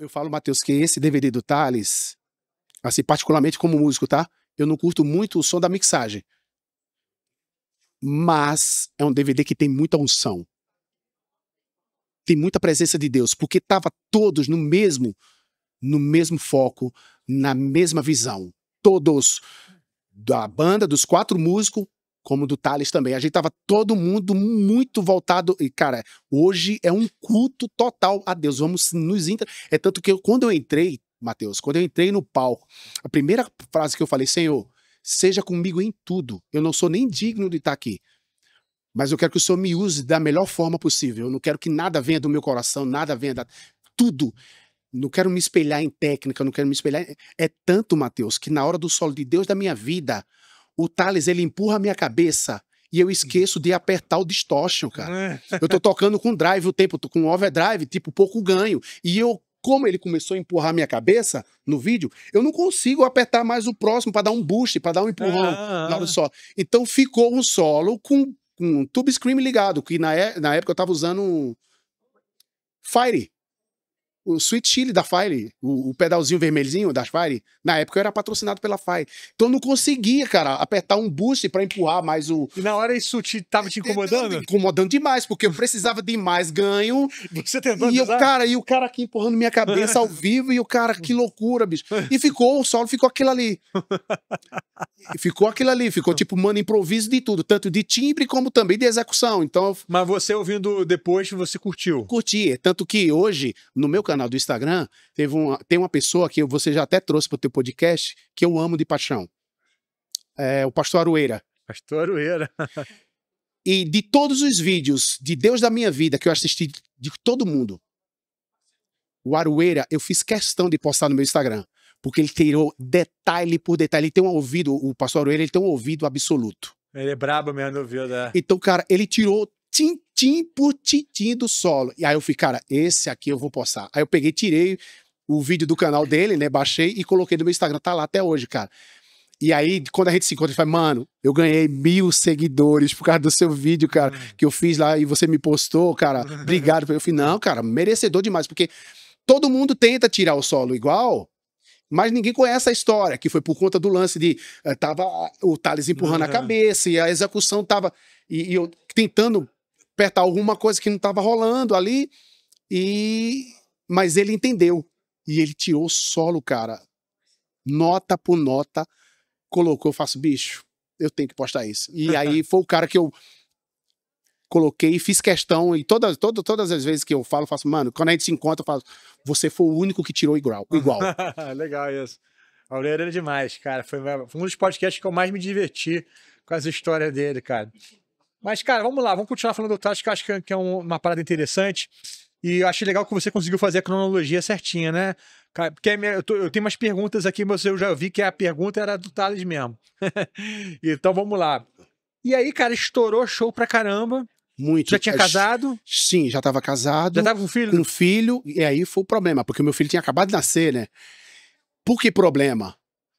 eu falo, Matheus, que esse DVD do Thales, assim, particularmente como músico, tá? Eu não curto muito o som da mixagem. Mas é um DVD que tem muita unção. Tem muita presença de Deus, porque tava todos no mesmo no mesmo foco, na mesma visão. Todos da banda, dos quatro músicos, como do Thales também. A gente tava todo mundo muito voltado. E, cara, hoje é um culto total a Deus. Vamos nos entrar. É tanto que eu, quando eu entrei, Mateus, quando eu entrei no palco, a primeira frase que eu falei, Senhor, seja comigo em tudo. Eu não sou nem digno de estar aqui. Mas eu quero que o Senhor me use da melhor forma possível. Eu não quero que nada venha do meu coração, nada venha da. Tudo. Não quero me espelhar em técnica, não quero me espelhar. É tanto, Mateus, que na hora do solo de Deus da minha vida, o Thales ele empurra a minha cabeça e eu esqueço de apertar o distortion, cara. É. Eu tô tocando com drive o tempo, com overdrive, tipo, pouco ganho. E eu, como ele começou a empurrar a minha cabeça no vídeo, eu não consigo apertar mais o próximo para dar um boost, para dar um empurrão ah, ah na hora ah. do solo. Então ficou um solo com um tube scream ligado, que na, é, na época eu tava usando um Fire o Sweet Chili da Fire, o, o, pedalzinho vermelhinho da Fire, na época eu era patrocinado pela Fire. Então eu não conseguia, cara, apertar um boost para empurrar mais o. E na hora isso te, tava te incomodando? Incomodando demais, porque eu precisava de mais ganho. Você tentando. E, o cara, e o cara aqui empurrando minha cabeça ao vivo, e o cara, que loucura, bicho. E ficou, o solo ficou aquilo ali. ficou aquilo ali, ficou tipo, mano, improviso de tudo, tanto de timbre como também de execução. Então. Mas você ouvindo depois, você curtiu? Curti. Tanto que hoje, no meu canal, canal do Instagram, teve uma, tem uma pessoa que você já até trouxe para o teu podcast, que eu amo de paixão. É, o Pastor Arueira. Pastor Arueira. e de todos os vídeos de Deus da minha vida que eu assisti de todo mundo, o Arueira, eu fiz questão de postar no meu Instagram. Porque ele tirou detalhe por detalhe. Ele tem um ouvido, o pastor Arueira, ele tem um ouvido absoluto. Ele é brabo mesmo, ouvido. É. Né? Então, cara, ele tirou tintim por tintim do solo. E aí eu fui, cara, esse aqui eu vou postar. Aí eu peguei, tirei o vídeo do canal dele, né? Baixei e coloquei no meu Instagram. Tá lá até hoje, cara. E aí, quando a gente se encontra, a fala, mano, eu ganhei mil seguidores por causa do seu vídeo, cara, hum. que eu fiz lá e você me postou, cara. Obrigado. Eu falei, não, cara, merecedor demais, porque todo mundo tenta tirar o solo igual, mas ninguém conhece a história, que foi por conta do lance de uh, tava o Thales empurrando uhum. a cabeça e a execução tava e, e, eu tentando apertar alguma coisa que não estava rolando ali. E mas ele entendeu e ele tirou solo, cara. Nota por nota, colocou, eu faço bicho, eu tenho que postar isso. E aí foi o cara que eu coloquei, fiz questão e todas, todas, todas as vezes que eu falo, eu faço, mano, quando a gente se encontra, eu falo, você foi o único que tirou igual. igual. Legal isso. Aureira era é demais, cara. foi um dos podcasts que eu mais me diverti com as histórias dele, cara. Mas, cara, vamos lá, vamos continuar falando do Thales que eu acho que é, é uma parada interessante. E eu achei legal que você conseguiu fazer a cronologia certinha, né? Porque é eu, tenho umas perguntas aqui, mas eu já vi que a pergunta era do Thales mesmo. então vamos lá. E aí, cara, estourou show pra caramba. Muito. Já tinha é, casado? Sim, já estava casado. Já tava com um filho? Com um filho, e aí foi o problema, porque o meu filho tinha acabado de nascer, né? Por que problema?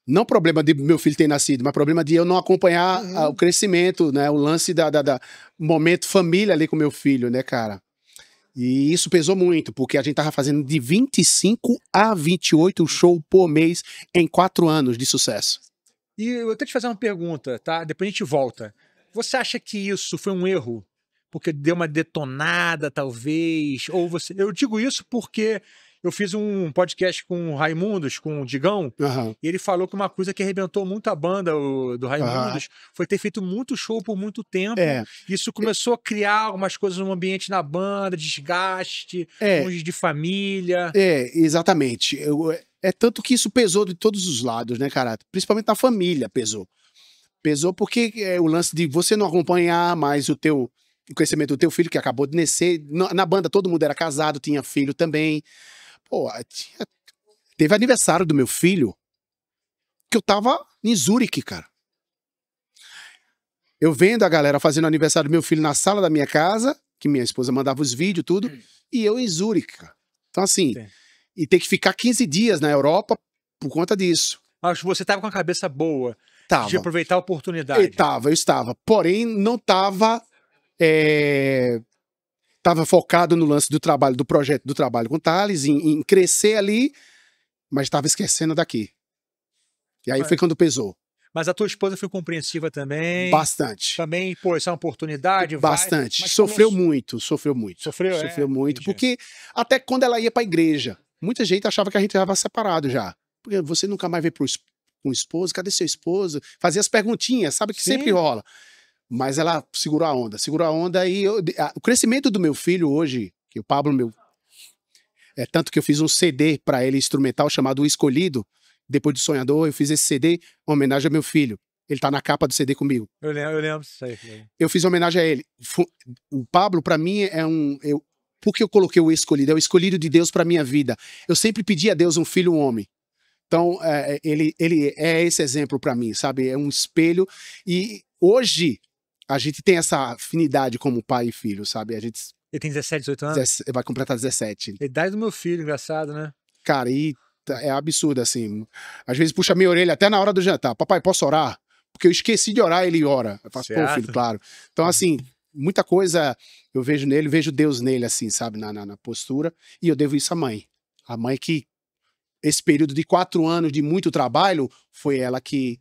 não problema de meu filho ter nascido, mas problema de eu não acompanhar uhum. a, ah, o crescimento, né? O lance da, da, da, momento família ali com meu filho, né, cara? E isso pesou muito, porque a gente tava fazendo de 25 a 28 show por mês em quatro anos de sucesso. E eu que te fazer uma pergunta, tá? Depois a gente volta. Você acha que isso foi um erro? Porque deu uma detonada, talvez? Ou você. Eu digo isso porque eu fiz um podcast com o Raimundos, com o Digão, uhum. e ele falou que uma coisa que arrebentou muito a banda o, do Raimundos uhum. foi ter feito muito show por muito tempo. É. Isso começou a criar algumas coisas no ambiente na banda, desgaste, é. longe de família. É, exatamente. Eu, é, é tanto que isso pesou de todos os lados, né, cara? Principalmente na família pesou. Pesou porque é o lance de você não acompanhar mais o teu o crescimento do teu filho, que acabou de nascer. na banda todo mundo era casado, tinha filho também. Pô, tinha... teve aniversário do meu filho que eu tava em Zurique, cara. Eu vendo a galera fazendo aniversário do meu filho na sala da minha casa, que minha esposa mandava os vídeos, tudo, hum. e eu em Zurique, cara. Então, assim, e ter que ficar 15 dias na Europa por conta disso. Acho que você tava com a cabeça boa tava. de aproveitar a oportunidade. Eu tava, eu estava. Porém, não tava é, estava focado no lance do trabalho, do projeto do trabalho com o Thales, em, em crescer ali, mas estava esquecendo daqui. E aí mas, foi quando pesou. Mas a tua esposa foi compreensiva também? Bastante. Também, pô, isso é uma oportunidade? Bastante. Vai, sofreu muito, sofreu muito. Sofreu, é, Sofreu é, muito, porque até quando ela ia para a igreja, muita gente achava que a gente estava separado já. Porque você nunca mais vê para um esposo, cadê seu esposo? Fazia as perguntinhas, sabe que Sim. sempre rola. Mas ela segurou a onda, segurou a onda e eu, a, o crescimento do meu filho hoje, que o Pablo, meu. É tanto que eu fiz um CD para ele instrumental chamado O Escolhido, depois de Sonhador, eu fiz esse CD em homenagem ao meu filho. Ele tá na capa do CD comigo. Eu lembro, eu lembro disso aí. Eu fiz homenagem a ele. O Pablo, para mim, é um. Eu, por que eu coloquei o escolhido? É o escolhido de Deus para minha vida. Eu sempre pedi a Deus um filho, um homem. Então, é, é ele, ele é esse exemplo para mim, sabe? É um espelho. E hoje, a gente tem essa afinidade como pai e filho, sabe? A gente. Ele tem 17, 18 anos? vai completar 17. A idade do meu filho, engraçado, né? Cara, e tá, é absurdo, assim. Às vezes puxa minha orelha até na hora do jantar. Papai, posso orar? Porque eu esqueci de orar, ele ora. Eu faço, certo. pô, filho, claro. Então, assim, muita coisa eu vejo nele, vejo Deus nele, assim, sabe, na, na, na, postura. E eu devo isso à mãe. A mãe que, esse período de quatro anos de muito trabalho, foi ela que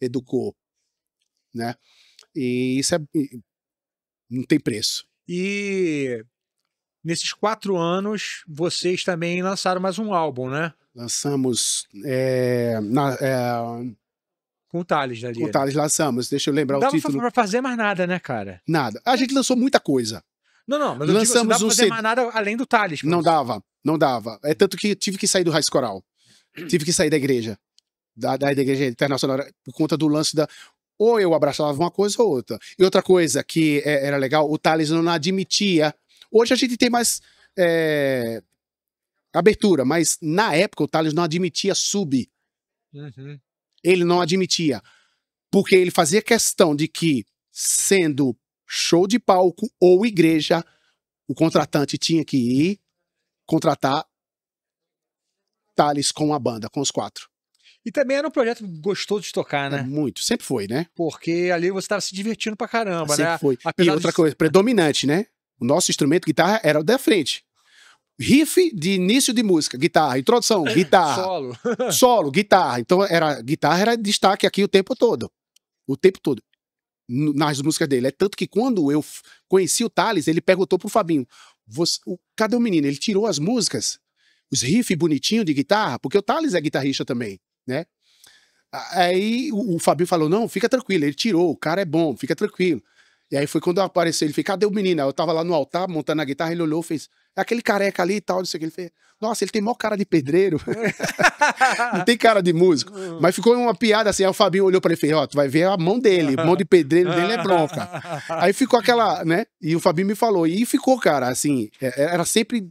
educou, né? E isso é, não tem preço. E nesses quatro anos, vocês também lançaram mais um álbum, né? Lançamos. É, na, é, com o Thales ali. Com o né? Thales lançamos, deixa eu lembrar o título. Não dava pra fazer mais nada, né, cara? Nada. A gente lançou muita coisa. Não, não, mas lançamos eu digo, assim, não dava um pra fazer mais nada além do Thales. Não dava, não dava. É tanto que tive que sair do Raiz Coral. Tive que sair da igreja. Da, da igreja internacional por conta do lance da. Ou eu abraçava uma coisa ou outra. E outra coisa que é, era legal, o Thales não admitia. Hoje a gente tem mais é, abertura, mas na época o Thales não admitia sub. Uhum. Ele não admitia. Porque ele fazia questão de que, sendo show de palco ou igreja, o contratante tinha que ir contratar Thales com a banda, com os quatro. E também era um projeto gostoso de tocar, é né? É muito, sempre foi, né? Porque ali você estava se divertindo pra caramba, sempre né? Foi. Apesar e outra de... coisa, predominante, né? O nosso instrumento, guitarra, era o da frente. Riff de início de música, guitarra, introdução, guitarra. solo. solo, guitarra. Então era guitarra era destaque aqui o tempo todo. O tempo todo. Nas músicas dele. É tanto que quando eu conheci o Thales, ele perguntou pro Fabinho: você, o, cadê o menino? Ele tirou as músicas, os riffs bonitinhos de guitarra, porque o Thales é guitarrista também né? Aí o, o Fabinho falou: não, fica tranquilo, ele tirou, o cara é bom, fica tranquilo. E aí foi quando apareceu, ele fez, cadê o menino? Eu tava lá no altar, montando a guitarra, ele olhou, fez, é aquele careca ali e tal, não sei o que, ele fez, nossa, ele tem maior cara de pedreiro, não tem cara de músico. Hum. Mas ficou uma piada assim, aí o Fabinho olhou pra ele e fez, ó, oh, tu vai ver a mão dele, mão de pedreiro dele é bronca. aí ficou aquela, né, e o Fabinho me falou, e ficou, cara, assim, é, é, era sempre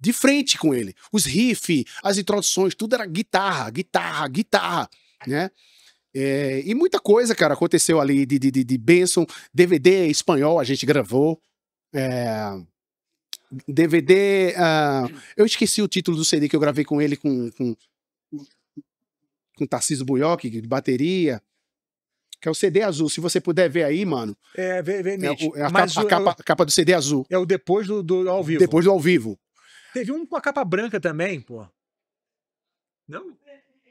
de frente com ele. Os riffs, as introduções, tudo era guitarra, guitarra, guitarra, né? É, e muita coisa, cara, aconteceu ali de, de, de Benson, DVD espanhol a gente gravou, é, eh, DVD, uh, ah, eu esqueci o título do CD que eu gravei com ele, com, com, com Tarcísio Buiocchi, de bateria, que é o CD azul. Se você puder ver aí, mano. É, vem, vem, é, é a, capa, o, é a, capa, capa, do CD azul. É o depois do, do ao vivo. Depois do ao vivo. Teve um com a capa branca também, pô. Não?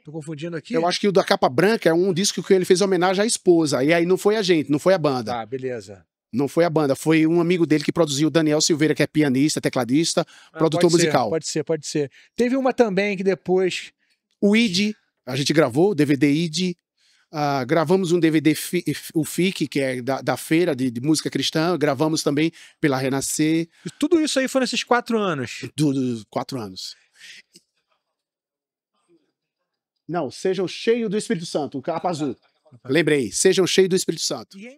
Tô confundindo aqui. Eu acho que o da capa branca é um disco que ele fez homenagem à esposa. E aí não foi a gente, não foi a banda. Ah, beleza. Não foi a banda, foi um amigo dele que produziu, Daniel Silveira, que é pianista, tecladista, ah, produtor pode musical. Ser, pode ser, pode ser. Teve uma também que depois. O Id, a gente gravou, o DVD Id, Uh, gravamos um DVD, fi, o FIC, que é da, da feira de, de, música cristã, gravamos também pela Renascer. E tudo isso aí foi nesses quatro anos? quatro anos. Não, sejam cheios do Espírito Santo, o capa azul. Lembrei, sejam cheios do Espírito Santo. E é